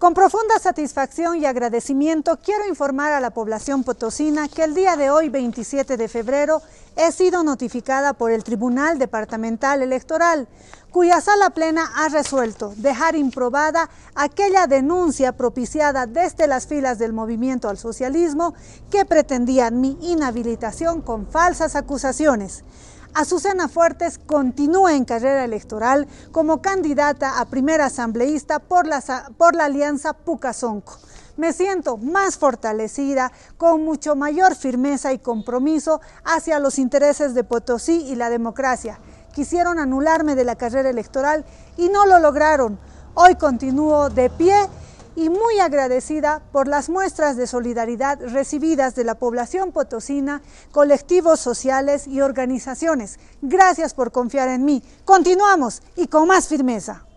Con profunda satisfacción y agradecimiento quiero informar a la población potosina que el día de hoy, 27 de febrero, he sido notificada por el Tribunal Departamental Electoral, cuya sala plena ha resuelto dejar improbada aquella denuncia propiciada desde las filas del movimiento al socialismo que pretendía mi inhabilitación con falsas acusaciones. Azucena Fuertes continúa en carrera electoral como candidata a primera asambleísta por la, por la alianza Pucasonco. Me siento más fortalecida, con mucho mayor firmeza y compromiso hacia los intereses de Potosí y la democracia. Quisieron anularme de la carrera electoral y no lo lograron. Hoy continúo de pie y muy agradecida por las muestras de solidaridad recibidas de la población potosina, colectivos sociales y organizaciones. Gracias por confiar en mí. Continuamos y con más firmeza.